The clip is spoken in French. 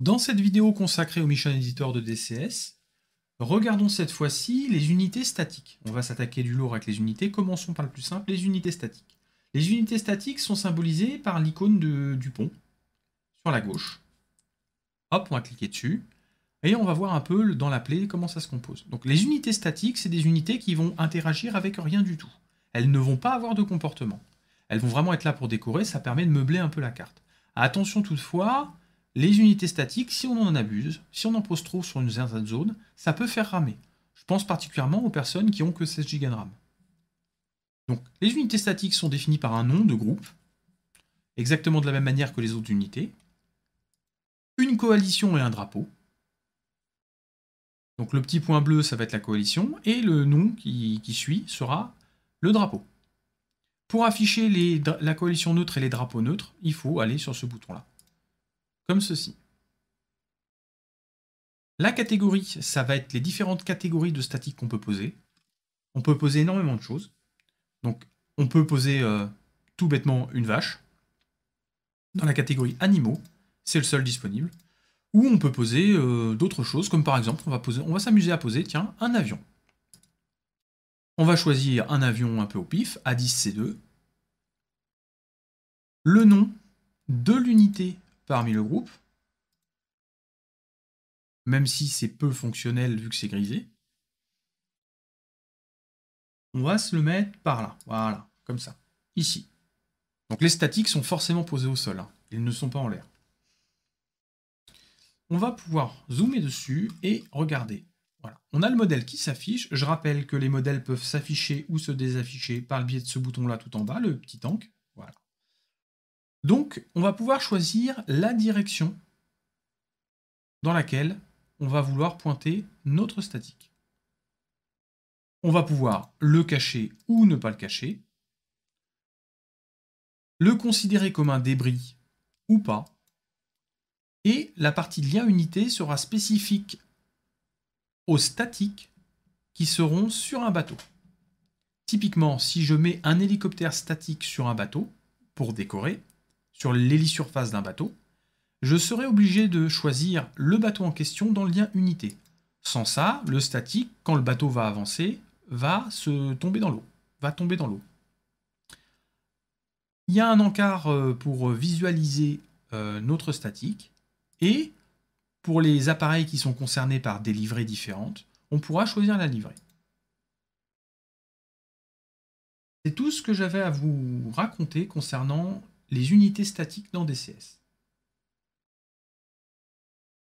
Dans cette vidéo consacrée au Mission Editor de DCS, regardons cette fois-ci les unités statiques. On va s'attaquer du lourd avec les unités, commençons par le plus simple, les unités statiques. Les unités statiques sont symbolisées par l'icône du pont, sur la gauche. Hop, on va cliquer dessus, et on va voir un peu dans la plaie comment ça se compose. Donc les unités statiques, c'est des unités qui vont interagir avec rien du tout. Elles ne vont pas avoir de comportement. Elles vont vraiment être là pour décorer, ça permet de meubler un peu la carte. Attention toutefois, les unités statiques, si on en abuse, si on en pose trop sur une certaine zone, ça peut faire ramer. Je pense particulièrement aux personnes qui ont que 16 Go de RAM. Donc, les unités statiques sont définies par un nom de groupe, exactement de la même manière que les autres unités, une coalition et un drapeau. Donc le petit point bleu, ça va être la coalition, et le nom qui, suit sera le drapeau. Pour afficher la coalition neutre et les drapeaux neutres, il faut aller sur ce bouton-là comme ceci. La catégorie, ça va être les différentes catégories de statiques qu'on peut poser. On peut poser énormément de choses. Donc, on peut poser euh, tout bêtement une vache dans la catégorie animaux, c'est le seul disponible. Ou on peut poser euh, d'autres choses, comme par exemple, on va, poser, on va s'amuser à poser, tiens, un avion. On va choisir un avion un peu au pif, A10C2. Le nom de l'unité parmi le groupe, même si c'est peu fonctionnel vu que c'est grisé. On va se le mettre par là, voilà, comme ça, ici. Donc les statiques sont forcément posés au sol, hein. ils ne sont pas en l'air. On va pouvoir zoomer dessus et regarder. Voilà. On a le modèle qui s'affiche. Je rappelle que les modèles peuvent s'afficher ou se désafficher par le biais de ce bouton-là tout en bas, le petit tank. Donc, on va pouvoir choisir la direction dans laquelle on va vouloir pointer notre statique. On va pouvoir le cacher ou ne pas le cacher, le considérer comme un débris ou pas, et la partie lien unité sera spécifique aux statiques qui seront sur un bateau. Typiquement, si je mets un hélicoptère statique sur un bateau, pour décorer, sur surface d'un bateau, je serai obligé de choisir le bateau en question dans le lien unité. Sans ça, le statique, quand le bateau va avancer, va se tomber dans l'eau. Va tomber dans l'eau. Il y a un encart euh, pour visualiser euh, notre statique et pour les appareils qui sont concernés par des livrées différentes, on pourra choisir la livrée. C'est tout ce que j'avais à vous raconter concernant les unités statiques dans DCS.